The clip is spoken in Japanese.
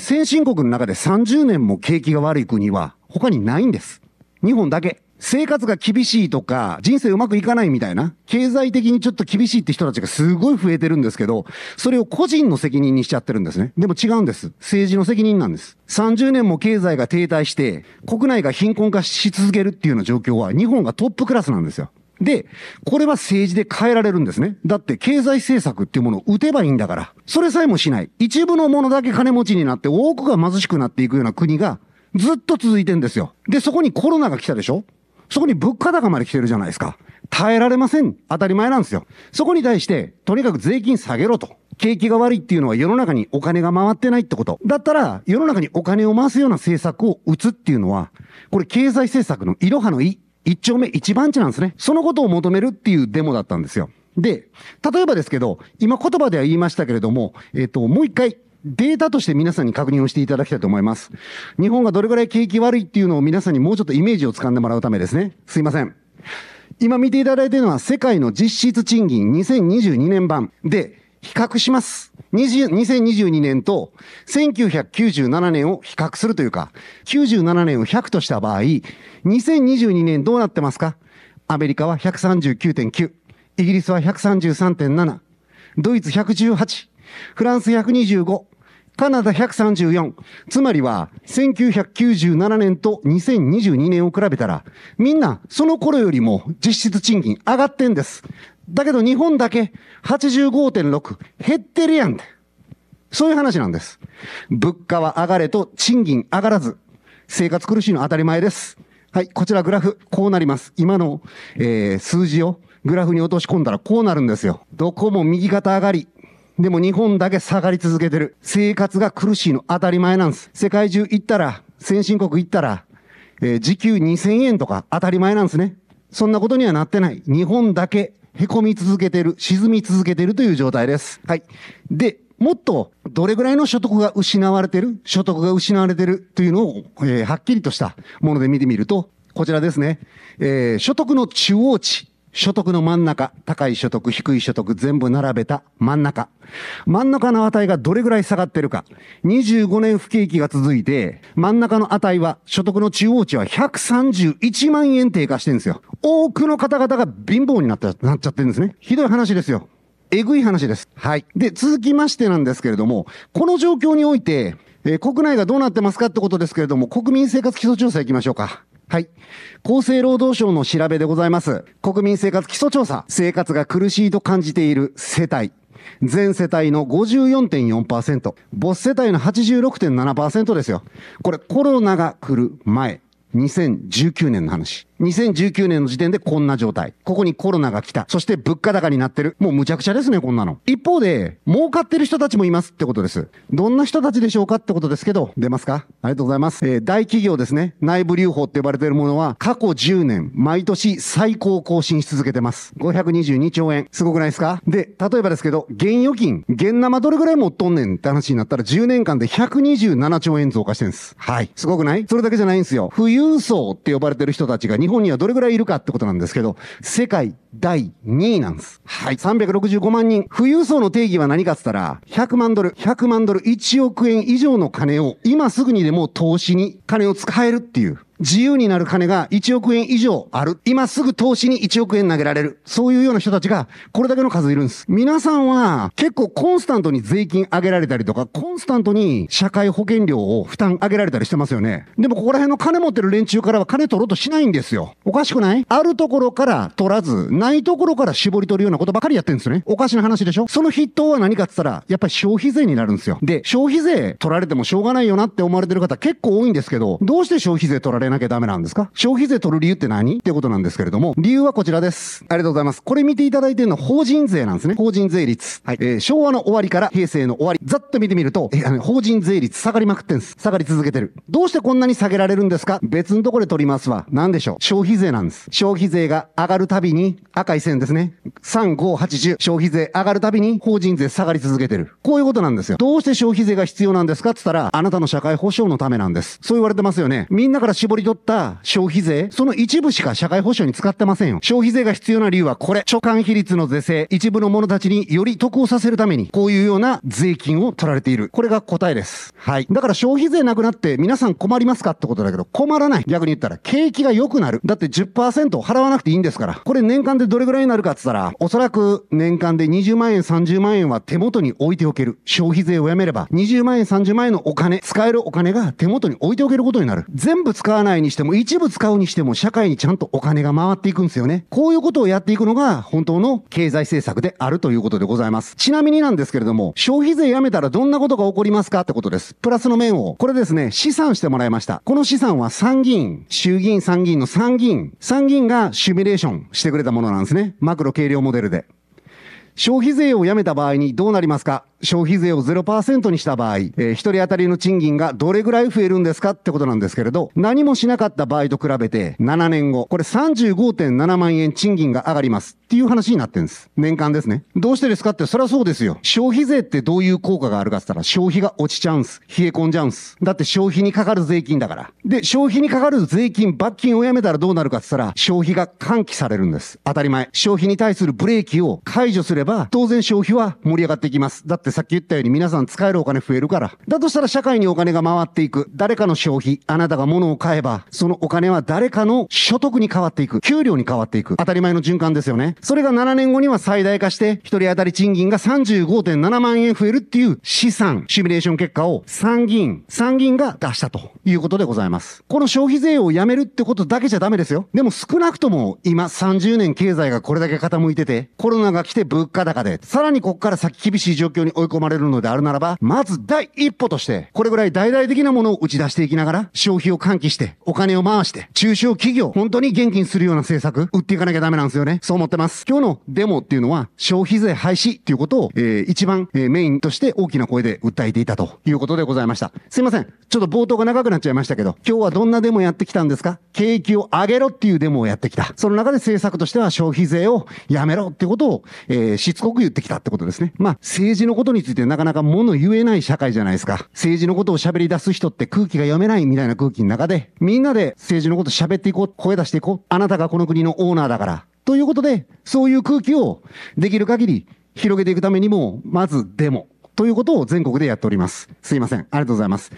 先進国の中で30年も景気が悪い国は他にないんです。日本だけ。生活が厳しいとか、人生うまくいかないみたいな、経済的にちょっと厳しいって人たちがすごい増えてるんですけど、それを個人の責任にしちゃってるんですね。でも違うんです。政治の責任なんです。30年も経済が停滞して、国内が貧困化し続けるっていうような状況は、日本がトップクラスなんですよ。で、これは政治で変えられるんですね。だって経済政策っていうものを打てばいいんだから、それさえもしない。一部のものだけ金持ちになって多くが貧しくなっていくような国がずっと続いてんですよ。で、そこにコロナが来たでしょそこに物価高まで来てるじゃないですか。耐えられません。当たり前なんですよ。そこに対して、とにかく税金下げろと。景気が悪いっていうのは世の中にお金が回ってないってこと。だったら、世の中にお金を回すような政策を打つっていうのは、これ経済政策のいろはのい。一丁目一番地なんですね。そのことを求めるっていうデモだったんですよ。で、例えばですけど、今言葉では言いましたけれども、えっ、ー、と、もう一回データとして皆さんに確認をしていただきたいと思います。日本がどれぐらい景気悪いっていうのを皆さんにもうちょっとイメージをつかんでもらうためですね。すいません。今見ていただいているのは世界の実質賃金2022年版で、比較します。20 2 2年と1997年を比較するというか、97年を100とした場合、2022年どうなってますかアメリカは139.9、イギリスは133.7、ドイツ118、フランス125、カナダ134。つまりは、1997年と2022年を比べたら、みんな、その頃よりも実質賃金上がってんです。だけど日本だけ85.6減ってるやんそういう話なんです。物価は上がれと賃金上がらず、生活苦しいの当たり前です。はい、こちらグラフ、こうなります。今の、えー、数字をグラフに落とし込んだらこうなるんですよ。どこも右肩上がり。でも日本だけ下がり続けてる。生活が苦しいの当たり前なんです。世界中行ったら、先進国行ったら、えー、時給2000円とか当たり前なんですね。そんなことにはなってない。日本だけへこみ続けてる、沈み続けてるという状態です。はい。で、もっとどれぐらいの所得が失われてる、所得が失われてるというのを、えー、はっきりとしたもので見てみると、こちらですね。えー、所得の中央値所得の真ん中、高い所得、低い所得、全部並べた真ん中。真ん中の値がどれぐらい下がってるか。25年不景気が続いて、真ん中の値は、所得の中央値は131万円低下してるんですよ。多くの方々が貧乏になっなっちゃってるんですね。ひどい話ですよ。えぐい話です。はい。で、続きましてなんですけれども、この状況において、えー、国内がどうなってますかってことですけれども、国民生活基礎調査行きましょうか。はい。厚生労働省の調べでございます。国民生活基礎調査。生活が苦しいと感じている世帯。全世帯の54.4%、母世帯の86.7%ですよ。これコロナが来る前、2019年の話。2019年の時点でこんな状態。ここにコロナが来た。そして物価高になってる。もうむちゃくちゃですね、こんなの。一方で、儲かってる人たちもいますってことです。どんな人たちでしょうかってことですけど、出ますかありがとうございます。えー、大企業ですね。内部留保って呼ばれてるものは、過去10年、毎年最高更新し続けてます。522兆円。すごくないですかで、例えばですけど、現預金、現生どれぐらい持っとんねんって話になったら、10年間で127兆円増加してるんです。はい。すごくないそれだけじゃないんですよ。富裕層って呼ばれてる人たちが日本本にはどれぐらいいるかってことなんですけど、世界第2位なんです。はい。365万人。富裕層の定義は何かっつったら、100万ドル、100万ドル、1億円以上の金を今すぐにでも投資に金を使えるっていう。自由になる金が1億円以上ある。今すぐ投資に1億円投げられる。そういうような人たちが、これだけの数いるんです。皆さんは、結構コンスタントに税金上げられたりとか、コンスタントに社会保険料を負担上げられたりしてますよね。でもここら辺の金持ってる連中からは金取ろうとしないんですよ。おかしくないあるところから取らず、ないところから絞り取るようなことばかりやってるんですよね。おかしな話でしょその筆頭は何かって言ったら、やっぱり消費税になるんですよ。で、消費税取られてもしょうがないよなって思われてる方結構多いんですけど、どうして消費税取られないなきゃダメなんですか消費税取る理由って何ってことなんですけれども、理由はこちらです。ありがとうございます。これ見ていただいてるのは法人税なんですね。法人税率。はい。えー、昭和の終わりから平成の終わり、ざっと見てみると、えー、あの、法人税率下がりまくってんです。下がり続けてる。どうしてこんなに下げられるんですか別のところで取りますわ。なんでしょう消費税なんです。消費税が上がるたびに、赤い線ですね。3、5、8、0消費税上がるたびに、法人税下がり続けてる。こういうことなんですよ。どうして消費税が必要なんですかって言ったら、あなたの社会保障のためなんです。そう言われてますよね。みんなから絞り取った消費税、その一部しか社会保障に使ってませんよ。消費税が必要な理由はこれ。所管比率の是正、一部の者たちにより得をさせるために、こういうような税金を取られている。これが答えです。はい。だから消費税なくなって皆さん困りますかってことだけど、困らない。逆に言ったら、景気が良くなる。だって10%払わなくていいんですから。これ年間でどれぐらいになるかって言ったら、おそらく年間で20万円、30万円は手元に置いておける。消費税をやめれば、20万円、30万円のお金、使えるお金が手元に置いておけることになる。全部使わないにしても、一部使うにしても、社会にちゃんとお金が回っていくんですよね。こういうことをやっていくのが、本当の経済政策であるということでございます。ちなみになんですけれども、消費税やめたらどんなことが起こりますかってことです。プラスの面を、これですね、試算してもらいました。この試算は参議院、衆議院参議院の参議院、参議院がシミュレーションしてくれたものなんですね。マクロ軽量モデルで。消費税をやめた場合にどうなりますか消費税を0%にした場合、えー、1人当たりの賃金がどれぐらい増えるんですかってことなんですけれど、何もしなかった場合と比べて、7年後、これ35.7万円賃金が上がりますっていう話になってんです。年間ですね。どうしてですかって、そりゃそうですよ。消費税ってどういう効果があるかって言ったら、消費が落ちちゃうんす。冷え込んじゃうんす。だって消費にかかる税金だから。で、消費にかかる税金、罰金をやめたらどうなるかって言ったら、消費が喚起されるんです。当たり前。消費に対するブレーキを解除すれば、当然消費は盛り上がっていきます。だってさっき言ったように皆さん使えるお金増えるから。だとしたら社会にお金が回っていく。誰かの消費。あなたが物を買えば、そのお金は誰かの所得に変わっていく。給料に変わっていく。当たり前の循環ですよね。それが7年後には最大化して、1人当たり賃金が35.7万円増えるっていう資産、シミュレーション結果を参議院、参議院が出したということでございます。この消費税をやめるってことだけじゃダメですよ。でも少なくとも今30年経済がこれだけ傾いてて、コロナが来て物価高で、さらにこっから先厳しい状況に追い込まれるのであるならば、まず第一歩として、これぐらい大々的なものを打ち出していきながら、消費を喚起して、お金を回して、中小企業、本当に元気にするような政策、打っていかなきゃダメなんですよね。そう思ってます。今日のデモっていうのは、消費税廃止っていうことを、えー、一番、えー、メインとして大きな声で訴えていたということでございました。すいません。ちょっと冒頭が長くなっちゃいましたけど、今日はどんなデモやってきたんですか景気を上げろっていうデモをやってきた。その中で政策としては消費税をやめろってことを、えー、しつこく言ってきたってことですね。まあ、政治のことことについてなかなか物言えない社会じゃないですか。政治のことを喋り出す人って空気が読めないみたいな空気の中で、みんなで政治のこと喋っていこう、声出していこう。あなたがこの国のオーナーだから。ということで、そういう空気をできる限り広げていくためにも、まずデモ。ということを全国でやっております。すいません。ありがとうございます。